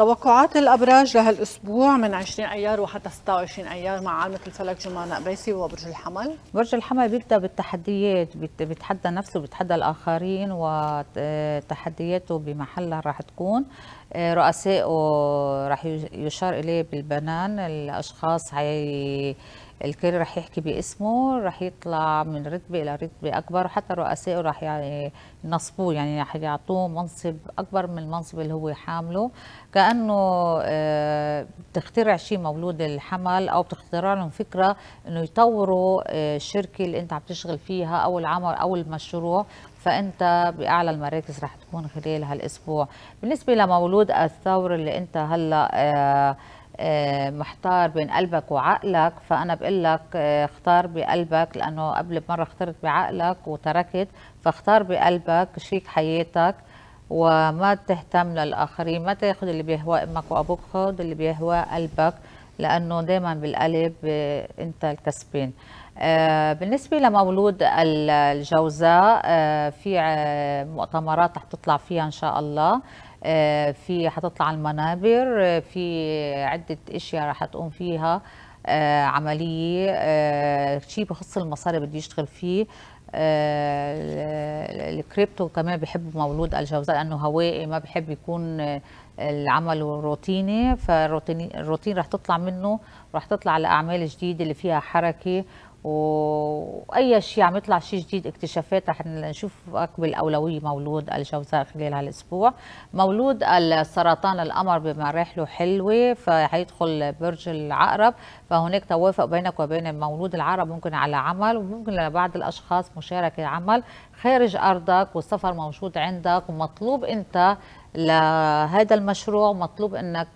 توقعات الابراج لهالاسبوع من 20 ايار وحتى 26 ايار مع عالمه الفلك جمانة قبيسي وبرج الحمل برج الحمل بيبدا بالتحديات بيتحدى نفسه بيتحدى الاخرين وتحدياته بمحلها راح تكون آه، رؤسائه راح يشار اليه بالبنان الاشخاص هي الكل راح يحكي باسمه راح يطلع من رتبه الى رتبه اكبر وحتى رؤسائه راح ينصبوه يعني راح يعطوه منصب اكبر من المنصب اللي هو حامله كانه آه، بتخترع شيء مولود الحمل او بتخترع لهم فكره انه يطوروا آه، الشركه اللي انت عم تشتغل فيها او العمل او المشروع فانت باعلى المراكز رح تكون خلال هالاسبوع بالنسبه لمولود الثور اللي انت هلا آه آه، محتار بين قلبك وعقلك فأنا بقول لك آه، اختار بقلبك لأنه قبل مرة اخترت بعقلك وتركت فاختار بقلبك شيك حياتك وما تهتم للآخرين ما تاخذ اللي بيهوى أمك وأبوك خذ اللي بيهوى قلبك لأنه دايما بالقلب آه، أنت الكسبان بالنسبة لمولود الجوزاء في مؤتمرات رح تطلع فيها إن شاء الله آه، في حتطلع المنابر آه، في عدة اشياء راح تقوم فيها آه، عملية شيء بخص المصاري بده يشتغل فيه الكريبتو كمان بحب مولود الجوزاء لانه هوائي ما بحب يكون العمل روتيني فالروتين رح تطلع منه رح تطلع الاعمال الجديده اللي فيها حركه واي شيء عم يطلع شيء جديد اكتشافات رح نشوف اكبر اولويه مولود الجوزاء خلال هالاسبوع مولود السرطان القمر بمراحله حلوه فهيدخل برج العقرب فهناك توافق بينك وبين مولود العقرب ممكن على عمل وممكن لبعض الاشخاص مشاركه عمل خارج ارضك والسفر موجود عندك ومطلوب انت لهذا المشروع مطلوب انك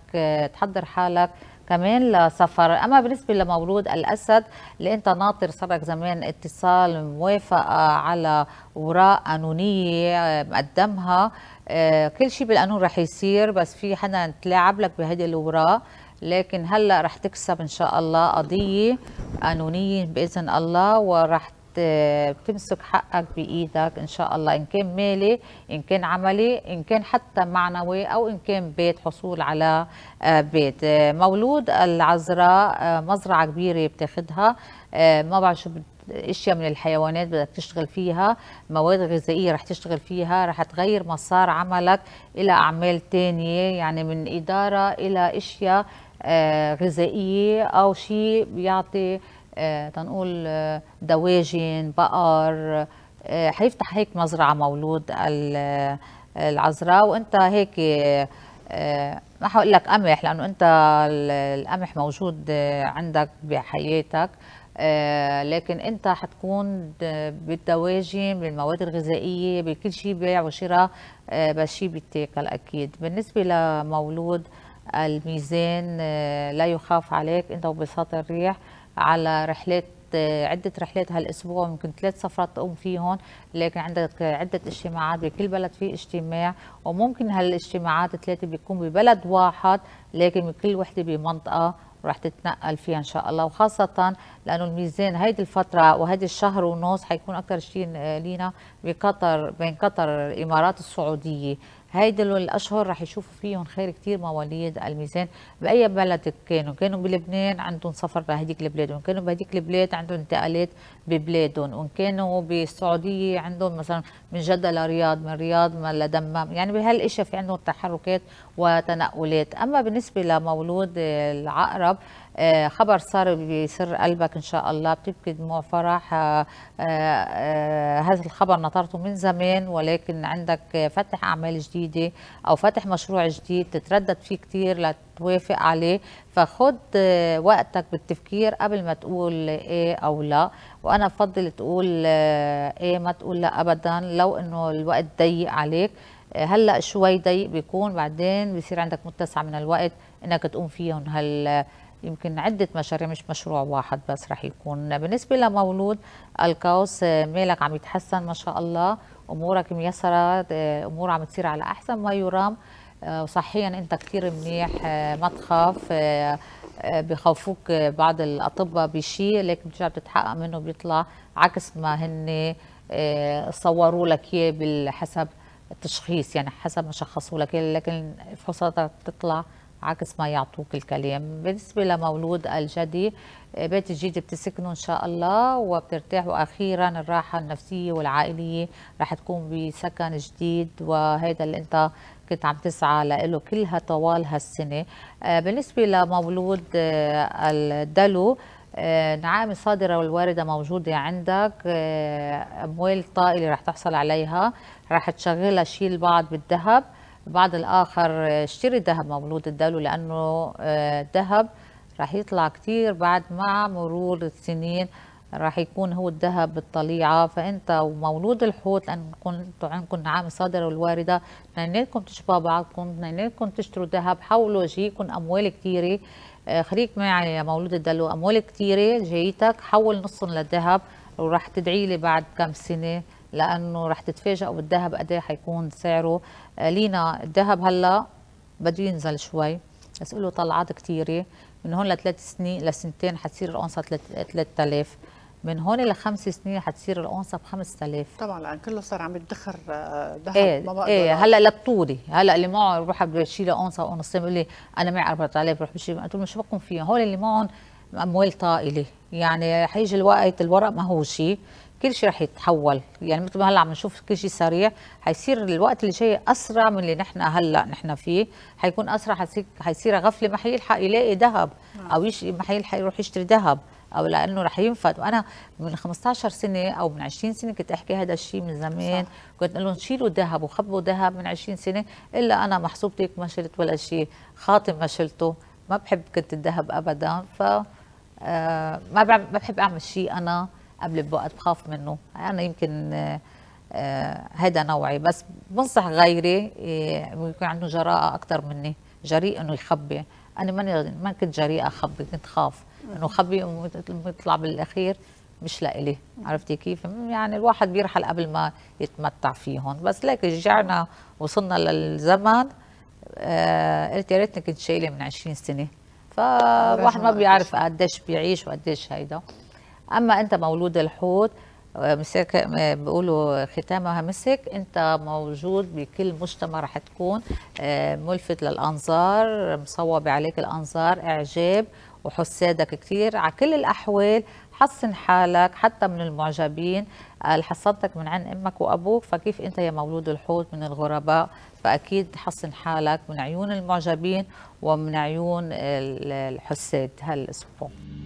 تحضر حالك كمان لسفر اما بالنسبه لمولود الاسد اللي انت ناطر لك زمان اتصال موافقه على وراء قانونيه مقدمها آه، كل شيء بالقانون رح يصير بس في حدا تلاعب لك بهيدي الوراء لكن هلا رح تكسب ان شاء الله قضيه قانونيه باذن الله ورح بتمسك حقك بايدك ان شاء الله ان كان مالي ان كان عملي ان كان حتى معنوي او ان كان بيت حصول على آه، بيت آه، مولود العذراء آه، مزرعه كبيره بتاخدها ما بعرف شو اشياء من الحيوانات بدك تشتغل فيها مواد غذائيه رح تشتغل فيها رح تغير مسار عملك الى اعمال تانية يعني من اداره الى اشياء غذائيه او شيء بيعطي آه، تنقول آه، دواجن بقر حيفتح آه، هيك مزرعة مولود العذراء وانت هيك ما حقول لك قمح لانه انت القمح موجود عندك بحياتك لكن انت حتكون بالدواجن بالمواد الغذائيه بكل شيء بيع وشراء بس شيء بيتاكل اكيد بالنسبه لمولود الميزان لا يخاف عليك انت وبساط الريح على رحلات عدة رحلات هالأسبوع ممكن ثلاث سفرات تقوم فيهم لكن عندك عدة اجتماعات بكل بلد في اجتماع وممكن هالاجتماعات الثلاثة بيكون ببلد واحد لكن كل وحدة بمنطقة رح تتنقل فيها ان شاء الله وخاصه لانه الميزان هيدي الفتره وهيدي الشهر ونص حيكون اكثر شيء لينا بقطر بين قطر الامارات السعوديه هيدي الاشهر رح يشوفوا فيهم خير كثير مواليد الميزان باي بلد كانوا كانوا بلبنان عندهم سفر بهديك البلاد وان كانوا بهديك البلاد عندهم انتقالات ببلادهم وان كانوا بالسعوديه عندهم مثلا من جده لرياض من رياض لدمام يعني بهالاشياء في عندهم تحركات وتنقلات اما بالنسبه لمولود العقرب آه، خبر صار بسر قلبك ان شاء الله بتبكي دموع فرح آه، آه، هذا الخبر نطرته من زمان ولكن عندك فتح اعمال جديده او فتح مشروع جديد تتردد فيه كثير لتوافق عليه فخد وقتك بالتفكير قبل ما تقول ايه او لا وانا بفضل تقول ايه ما تقول لا ابدا لو انه الوقت ضيق عليك هلا شوي ضيق بيكون بعدين بصير عندك متسع من الوقت انك تقوم فيهم هال يمكن عدة مشاريع مش مشروع واحد بس رح يكون بالنسبة لمولود الكوس آه، مالك عم يتحسن ما شاء الله أمورك ميسرة آه، أمور عم تصير على أحسن ما يرام آه، وصحيا أنت كثير منيح ما تخاف بخوفوك بعض الأطباء بشيء لكن بترجع بتتحقق منه بيطلع عكس ما هن صوروا لك اياه بالحسب التشخيص يعني حسب ما شخصوا لك لكن فحوصاتك بتطلع عكس ما يعطوك الكلام بالنسبة لمولود الجدي بيت الجدي بتسكنه إن شاء الله وبترتاح وأخيرا الراحة النفسية والعائلية رح تكون بسكن جديد وهذا اللي أنت كنت عم تسعى له كلها طوال هالسنة آه، بالنسبة لمولود آه، الدلو آه، نعامة الصادرة والواردة موجودة عندك أموال طائلة رح تحصل عليها رح تشغلها شيل بعض بالذهب البعض الآخر آه، اشتري آه، ذهب مولود الدولة لأنه الذهب راح يطلع كتير بعد مع مرور السنين راح يكون هو الذهب بالطليعة فأنت ومولود الحوت لأن كنتوا عندكم نعام الصادرة والواردة اثنيناتكم تشبه بعضكم اثنيناتكم تشتروا ذهب حولوا جيكم أموال كثيره آه، خليك معي يا مولود الدلو أموال كثيره جايتك حول نصهم للذهب وراح تدعي لي بعد كم سنة لانه رح تتفاجئوا بالذهب قد ايه حيكون سعره آه، لينا الذهب هلا بده ينزل شوي بس له طلعات كثيره من هون لثلاث سنين لسنتين حتصير الاونصه 3000 من هون لخمس سنين حتصير الاونصه ب 5000 طبعا لان كله صار عم يدخر آه، ذهب ايه ما بقدر ايه هلا للطوري هلا اللي معه بروح بشيل اونصه ونص بيقول لي انا معي 4000 بروح بشيل قلت له شو بكون فيها هول اللي معهم اموال طائله يعني حيجي الوقت الورق ما هو شيء كل شيء رح يتحول يعني مثل ما هلا عم نشوف كل شيء سريع حيصير الوقت اللي جاي اسرع من اللي نحن هلا نحن فيه حيكون اسرع حيصير غفله ما حيلحق يلاقي ذهب نعم. او يش... ما حيلحق يروح يشتري ذهب او لانه رح ينفد وانا من 15 سنه او من 20 سنه كنت احكي هذا الشيء من زمان كنت اقول لهم شيلوا ذهب وخبوا ذهب من 20 سنه الا انا محسوبتك ما شلت ولا شيء خاطب ما شلته ما بحب كنت الذهب ابدا ف آه ما ما بحب اعمل شيء انا قبل بوقت بخاف منه انا يعني يمكن هذا آه، آه، نوعي بس بنصح غيري آه، يكون عنده جراءه اكثر مني جريء انه يخبي انا ماني ما كنت جريئه اخبي كنت خاف انه خبي ويطلع بالاخير مش لإلي عرفتي كيف يعني الواحد بيرحل قبل ما يتمتع فيهم بس ليك رجعنا وصلنا للزمن آه قلت يا ريتني كنت شايله من 20 سنه فواحد ما بيعرف قديش بيعيش وقديش هيدا اما انت مولود الحوت آه، مسك آه، بيقولوا ختامها مسك انت موجود بكل مجتمع رح تكون آه، ملفت للانظار مصوبه عليك الانظار اعجاب وحسادك كثير على كل الاحوال حصن حالك حتى من المعجبين قال حصنتك من عن امك وابوك فكيف انت يا مولود الحوت من الغرباء فاكيد حصن حالك من عيون المعجبين ومن عيون الحساد هالاسبوع